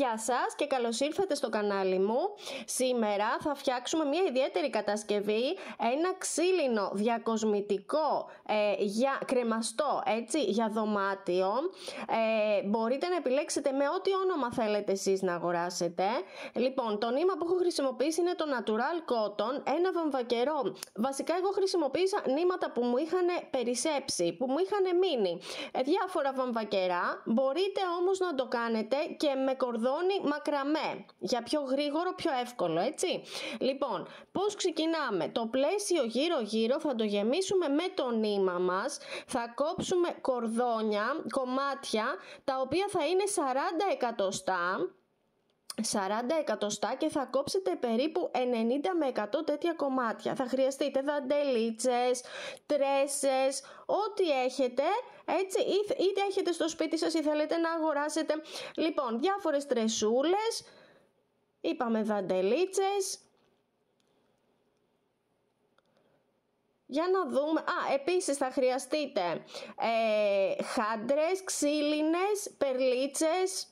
Γεια σας και καλώς ήρθατε στο κανάλι μου. Σήμερα θα φτιάξουμε μια ιδιαίτερη κατασκευή, ένα ξύλινο διακοσμητικό ε, για, κρεμαστό έτσι, για δωμάτιο. Ε, μπορείτε να επιλέξετε με ό,τι όνομα θέλετε εσείς να αγοράσετε. Λοιπόν, το νήμα που έχω χρησιμοποιήσει είναι το Natural Cotton, ένα βαμβακερό. Βασικά εγώ χρησιμοποίησα νήματα που μου είχαν περισσέψει, που μου είχαν μείνει. Ε, διάφορα βαμβακερά, μπορείτε όμως να το κάνετε και με κορδί Κορδόνι μακραμέ. Για πιο γρήγορο, πιο εύκολο, έτσι. Λοιπόν, πώς ξεκινάμε. Το πλαίσιο γύρω-γύρω θα το γεμίσουμε με το νήμα μας. Θα κόψουμε κορδόνια, κομμάτια, τα οποία θα είναι 40 εκατοστά. 40 εκατοστά και θα κόψετε περίπου 90 με 100 τέτοια κομμάτια. Θα χρειαστείτε δαντελίτσες, τρέσες, ό,τι έχετε έτσι είτε έχετε στο σπίτι σας ή θέλετε να αγοράσετε. Λοιπόν, διάφορες τρεσούλες, είπαμε δαντελίτσες, Για να δούμε. Α, επίσης θα χρειαστείτε ε, χάντρες, ξύλινες, περλίτσες,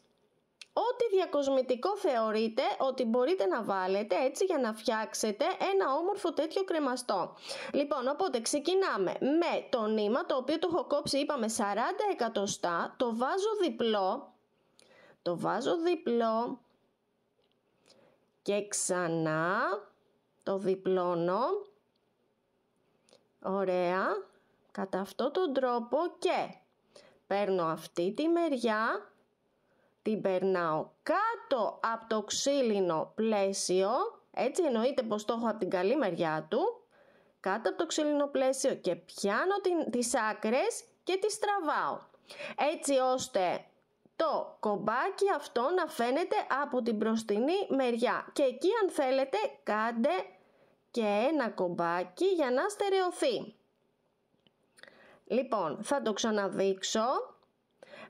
Ό,τι διακοσμητικό θεωρείτε ότι μπορείτε να βάλετε έτσι για να φτιάξετε ένα όμορφο τέτοιο κρεμαστό. Λοιπόν, οπότε ξεκινάμε με το νήμα το οποίο το έχω κόψει είπαμε 40 εκατοστά, το βάζω διπλό, το βάζω διπλό και ξανά το διπλώνω. Ωραία, κατά αυτό τον τρόπο και παίρνω αυτή τη μεριά την περνάω κάτω από το ξύλινο πλαίσιο, έτσι εννοείται πως το έχω από την καλή μεριά του, κάτω από το ξύλινο πλαίσιο και πιάνω την, τις άκρες και τις τραβάω. Έτσι ώστε το κομπάκι αυτό να φαίνεται από την μπροστινή μεριά και εκεί αν θέλετε κάντε και ένα κομπάκι για να στερεωθεί. Λοιπόν, θα το ξαναδείξω.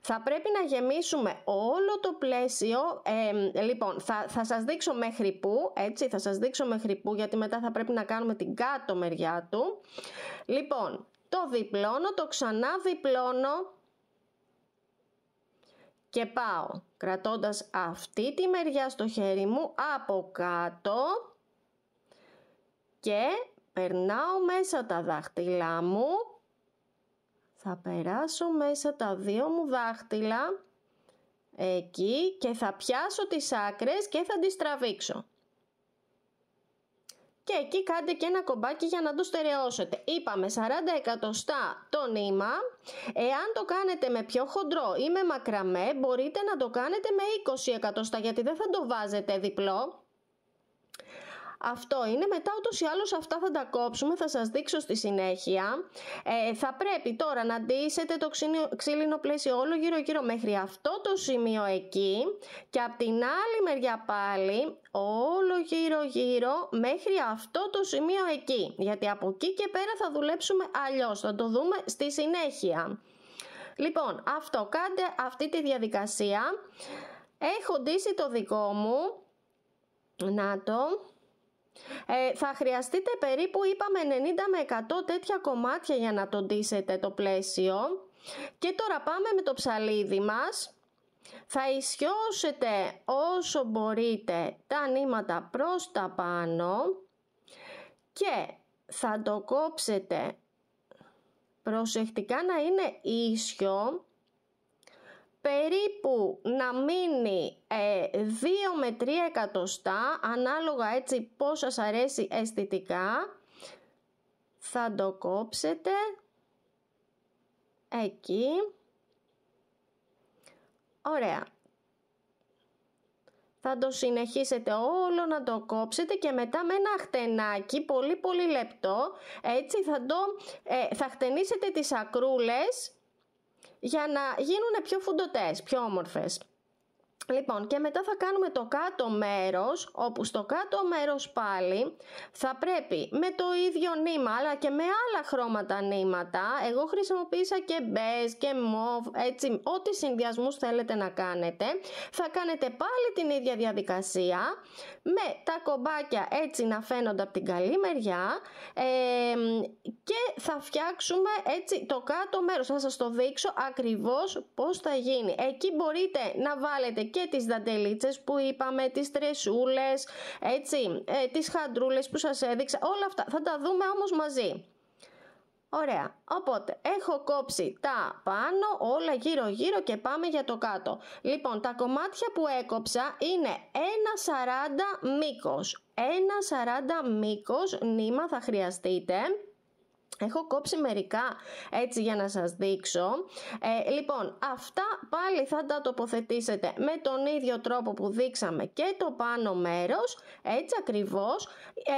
Θα πρέπει να γεμίσουμε όλο το πλαίσιο. Ε, λοιπόν, θα, θα σας δείξω μέχρι που, έτσι, θα σας δείξω μέχρι που, γιατί μετά θα πρέπει να κάνουμε την κάτω μεριά του. Λοιπόν, το διπλώνω, το ξανά διπλώνω και πάω κρατώντας αυτή τη μεριά στο χέρι μου από κάτω και περνάω μέσα τα δάχτυλά μου θα περάσω μέσα τα δύο μου δάχτυλα εκεί και θα πιάσω τις άκρες και θα τις τραβήξω. Και εκεί κάντε και ένα κομπάκι για να το στερεώσετε. Είπαμε 40 εκατοστά το νήμα. Εάν το κάνετε με πιο χοντρό ή με μακραμέ μπορείτε να το κάνετε με 20 εκατοστά γιατί δεν θα το βάζετε διπλό. Αυτό είναι. Μετά ούτως ή άλλως αυτά θα τα κόψουμε, θα σας δείξω στη συνέχεια. Ε, θα πρέπει τώρα να ντύσετε το ξύλινο, ξύλινο πλαίσιο όλο γύρω γύρω μέχρι αυτό το σημείο εκεί και από την άλλη μεριά πάλι όλο γύρω γύρω μέχρι αυτό το σημείο εκεί. Γιατί από εκεί και πέρα θα δουλέψουμε αλλιώς, θα το δούμε στη συνέχεια. Λοιπόν, αυτό κάντε αυτή τη διαδικασία. Έχω ντύσει το δικό μου. Να το. Ε, θα χρειαστείτε περίπου είπαμε 90 με 100 τέτοια κομμάτια για να το το πλαίσιο. Και τώρα πάμε με το ψαλίδι μας. Θα ισιώσετε όσο μπορείτε τα νήματα προς τα πάνω και θα το κόψετε προσεκτικά να είναι ίσιο περίπου να μείνει 2 ε, με 3 εκατοστά, ανάλογα έτσι πώς σας αρέσει αισθητικά. Θα το κόψετε εκεί. Ωραία. Θα το συνεχίσετε όλο να το κόψετε και μετά με ένα χτενάκι πολύ πολύ λεπτό έτσι θα, το, ε, θα χτενίσετε τις ακρούλες για να γίνουν πιο φουντοτές, πιο όμορφες. Λοιπόν και μετά θα κάνουμε το κάτω μέρος όπου στο κάτω μέρος πάλι θα πρέπει με το ίδιο νήμα αλλά και με άλλα χρώματα νήματα εγώ χρησιμοποίησα και μπες και μοβ έτσι ό,τι συνδυασμούς θέλετε να κάνετε θα κάνετε πάλι την ίδια διαδικασία με τα κομπάκια έτσι να φαίνονται από την καλή μεριά και θα φτιάξουμε έτσι το κάτω μέρος θα σας το δείξω ακριβώς πως θα γίνει εκεί μπορείτε να βάλετε και τις δαντελίτσες που είπαμε, τις τρεσούλες, έτσι, ε, τις χαντρούλες που σας έδειξα, όλα αυτά θα τα δούμε όμως μαζί. Ωραία, οπότε έχω κόψει τα πάνω όλα γύρω γύρω και πάμε για το κάτω. Λοιπόν, τα κομμάτια που έκοψα είναι 1,40 μήκος. 1,40 μήκος νήμα θα χρειαστείτε. Έχω κόψει μερικά έτσι για να σας δείξω. Ε, λοιπόν, αυτά πάλι θα τα τοποθετήσετε με τον ίδιο τρόπο που δείξαμε και το πάνω μέρος, έτσι ακριβώς.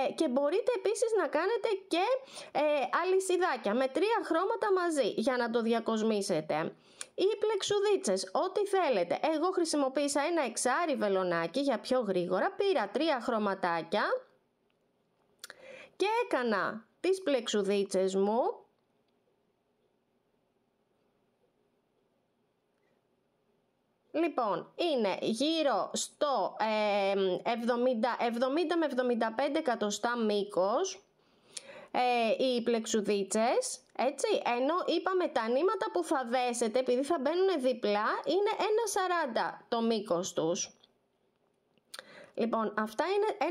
Ε, και μπορείτε επίσης να κάνετε και ε, αλυσιδάκια με τρία χρώματα μαζί για να το διακοσμήσετε ή πλεξουδίτσες, ό,τι θέλετε. Εγώ χρησιμοποίησα ένα εξάρι βελονάκι για πιο γρήγορα, πήρα τρία χρωματάκια και έκανα τις πλεξουδίτσες μου Λοιπόν, είναι γύρω στο ε, 70, 70 με 75 εκατοστά μήκος ε, οι πλεξουδίτσες, έτσι, ενώ είπαμε τα νήματα που θα δέσετε, επειδή θα μπαίνουν διπλά, είναι 1,40 το μήκος τους. Λοιπόν, αυτά είναι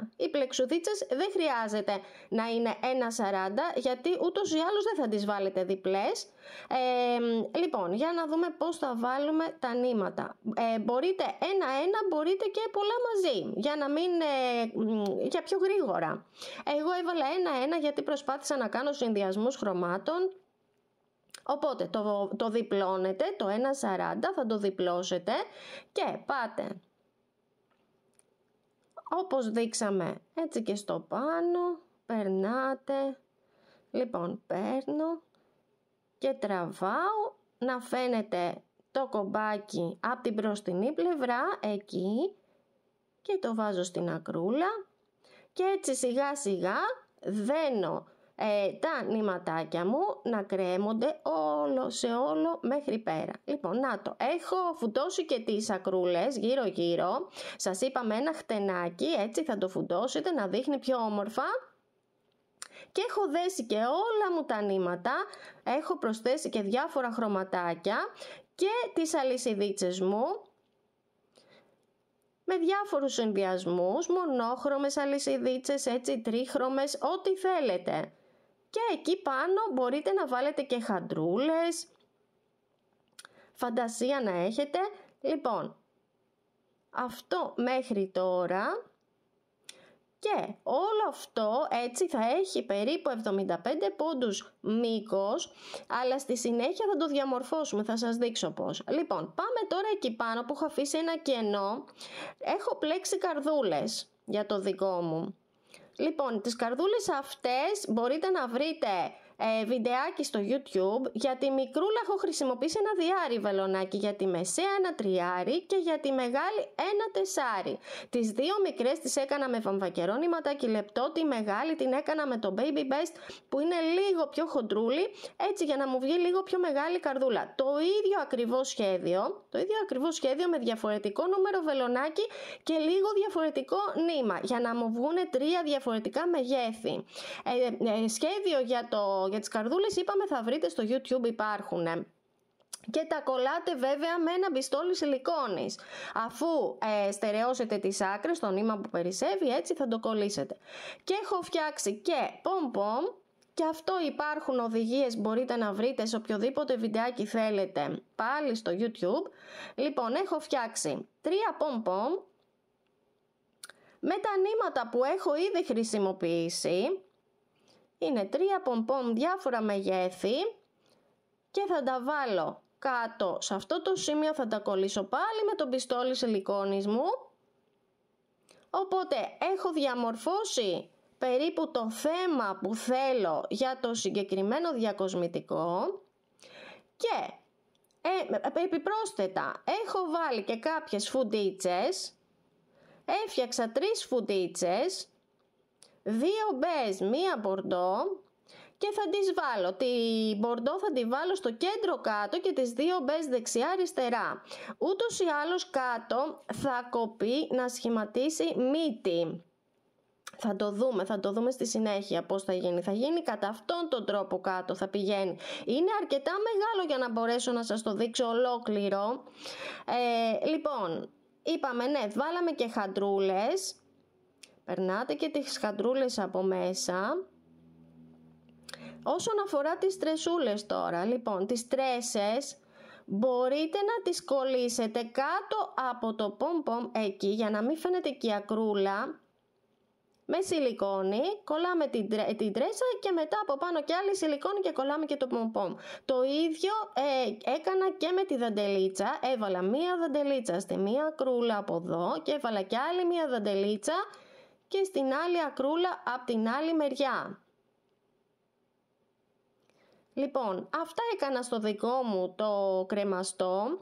1,40. Οι πλεξουδίτσες δεν χρειάζεται να είναι 1,40 γιατί ούτως ή άλλως δεν θα τις βάλετε διπλές. Ε, λοιπόν, για να δούμε πώς θα βάλουμε τα νήματα. Ε, μπορείτε ένα-ένα, μπορείτε και πολλά μαζί για να μην, ε, για πιο γρήγορα. Εγώ έβαλα ένα-ένα γιατί προσπάθησα να κάνω συνδυασμούς χρωμάτων Οπότε το, το διπλώνετε, το 1,40 θα το διπλώσετε και πάτε όπως δείξαμε έτσι και στο πάνω, περνάτε, λοιπόν παίρνω και τραβάω να φαίνεται το κομπάκι από την μπροστινή πλευρά εκεί και το βάζω στην ακρούλα και έτσι σιγά σιγά δένω ε, τα νηματάκια μου να κρέμονται όλο σε όλο μέχρι πέρα. Λοιπόν, να το. Έχω φουντώσει και τις ακρούλες γύρω γύρω. Σας είπαμε ένα χτενάκι, έτσι θα το φουντώσετε να δείχνει πιο όμορφα. Και έχω δέσει και όλα μου τα νήματα, έχω προσθέσει και διάφορα χρωματάκια και τις αλυσιδίτσες μου με διάφορους συνδυασμούς, μονόχρωμες αλυσιδίτσες, έτσι τρίχρωμες, ό,τι θέλετε και εκεί πάνω μπορείτε να βάλετε και χαντρούλες, φαντασία να έχετε. Λοιπόν, αυτό μέχρι τώρα και όλο αυτό έτσι θα έχει περίπου 75 πόντους μήκος, αλλά στη συνέχεια θα το διαμορφώσουμε, θα σας δείξω πώς. Λοιπόν, πάμε τώρα εκεί πάνω που έχω αφήσει ένα κενό, έχω πλέξει καρδούλες για το δικό μου. Λοιπόν, τις καρδούλες αυτές μπορείτε να βρείτε ε, βιντεάκι στο YouTube για τη μικρούλα έχω χρησιμοποιήσει ένα διάρι βελονάκι για τη μεσαία ένα τριάρι και για τη μεγάλη ένα τεσάρι τις δύο μικρές τις έκανα με βαμβακερόνηματα και λεπτό τη μεγάλη την έκανα με το Baby Best που είναι λίγο πιο χοντρούλη έτσι για να μου βγει λίγο πιο μεγάλη καρδούλα το ίδιο ακριβώς σχέδιο το ίδιο ακριβώς σχέδιο με διαφορετικό νούμερο βελονάκι και λίγο διαφορετικό νήμα για να μου βγουν τρία διαφορετικά μεγέθη ε, ε σχέδιο για το για τις καρδούλες είπαμε θα βρείτε στο YouTube υπάρχουν και τα κολλάτε βέβαια με ένα μπιστόλι σιλικόνης. Αφού ε, στερεώσετε τις άκρες, το νήμα που περισσεύει, έτσι θα το κολλήσετε. Και έχω φτιάξει και πομ-πομ, και αυτό υπάρχουν οδηγίες, μπορείτε να βρείτε σε οποιοδήποτε βιντεάκι θέλετε, πάλι στο YouTube. Λοιπόν, έχω φτιάξει τρία πομ-πομ, με τα νήματα που έχω ήδη χρησιμοποιήσει, είναι τρία πομπομ διάφορα μεγέθη και θα τα βάλω κάτω σε αυτό το σημείο θα τα κολλήσω πάλι με τον πιστόλι σιλικόνης μου οπότε έχω διαμορφώσει περίπου το θέμα που θέλω για το συγκεκριμένο διακοσμητικό και ε, ε, επιπρόσθετα έχω βάλει και κάποιες φουντίτσες έφτιαξα τρεις φουντίτσες δύο μπες, μία μπορντό και θα τις βάλω. Τη μπορντό θα τη βάλω στο κέντρο κάτω και τις δύο μπες δεξιά αριστερά. Ούτως ή άλλως κάτω θα κοπεί να σχηματίσει μύτη. Θα το δούμε, θα το δούμε στη συνέχεια πώς θα γίνει. Θα γίνει κατά αυτόν τον τρόπο κάτω, θα πηγαίνει. Είναι αρκετά μεγάλο για να μπορέσω να σας το δείξω ολόκληρο. Ε, λοιπόν, είπαμε ναι, βάλαμε και χαντρούλες Περνάτε και τις χαντρούλες από μέσα. Όσον αφορά τις τρεσούλες τώρα, λοιπόν, τις τρέσες μπορείτε να τις κολλήσετε κάτω από το πομ εκεί για να μην φαίνεται και η ακρούλα. Με σιλικόνη κολλάμε την, τρέ, τρέσα και μετά από πάνω και άλλη σιλικόνη και κολλάμε και το πομ Το ίδιο ε, έκανα και με τη δαντελίτσα. Έβαλα μία δαντελίτσα στη μία ακρούλα από εδώ και έβαλα και άλλη μία δαντελίτσα και στην άλλη ακρούλα από την άλλη μεριά. Λοιπόν, αυτά έκανα στο δικό μου το κρεμαστό.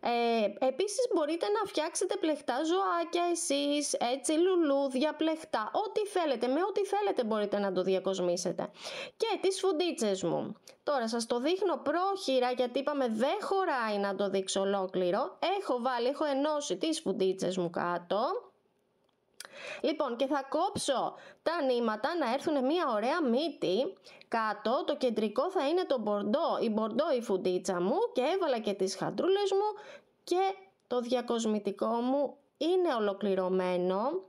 Ε, επίσης μπορείτε να φτιάξετε πλεχτά ζωάκια εσείς, έτσι λουλούδια, πλεχτά, ό,τι θέλετε, με ό,τι θέλετε μπορείτε να το διακοσμήσετε. Και τις φουντίτσες μου. Τώρα σας το δείχνω πρόχειρα γιατί είπαμε δεν χωράει να το δείξω ολόκληρο. Έχω βάλει, έχω ενώσει τις φουντίτσες μου κάτω Λοιπόν, και θα κόψω τα νήματα να έρθουν μια ωραία μύτη. Κάτω το κεντρικό θα είναι το μπορντό, η μπορντό η φουντίτσα μου και έβαλα και τις χαντρούλες μου και το διακοσμητικό μου είναι ολοκληρωμένο.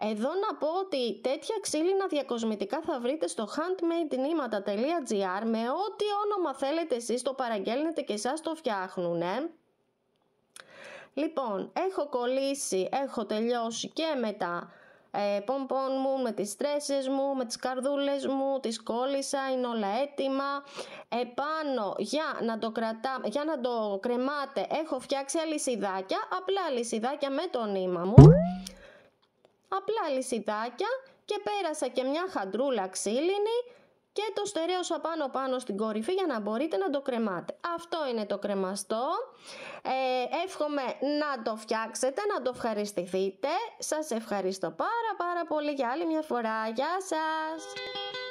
Εδώ να πω ότι τέτοια ξύλινα διακοσμητικά θα βρείτε στο handmade.gr με ό,τι όνομα θέλετε εσείς το παραγγέλνετε και σας το φτιάχνουνε. Λοιπόν, έχω κολλήσει, έχω τελειώσει και μετά ε, πομπον μου, με τις στρέσες μου, με τις καρδούλες μου, τις κόλλησα, είναι όλα έτοιμα. Επάνω για να το, κρατά, για να το κρεμάτε έχω φτιάξει αλυσιδάκια, απλά αλυσιδάκια με το νήμα μου. Απλά αλυσιδάκια και πέρασα και μια χαντρούλα ξύλινη και το στερέο πάνω πάνω στην κορυφή για να μπορείτε να το κρεμάτε. Αυτό είναι το κρεμαστό. Ε, εύχομαι να το φτιάξετε, να το ευχαριστηθείτε. Σας ευχαριστώ πάρα πάρα πολύ για άλλη μια φορά. Γεια σας!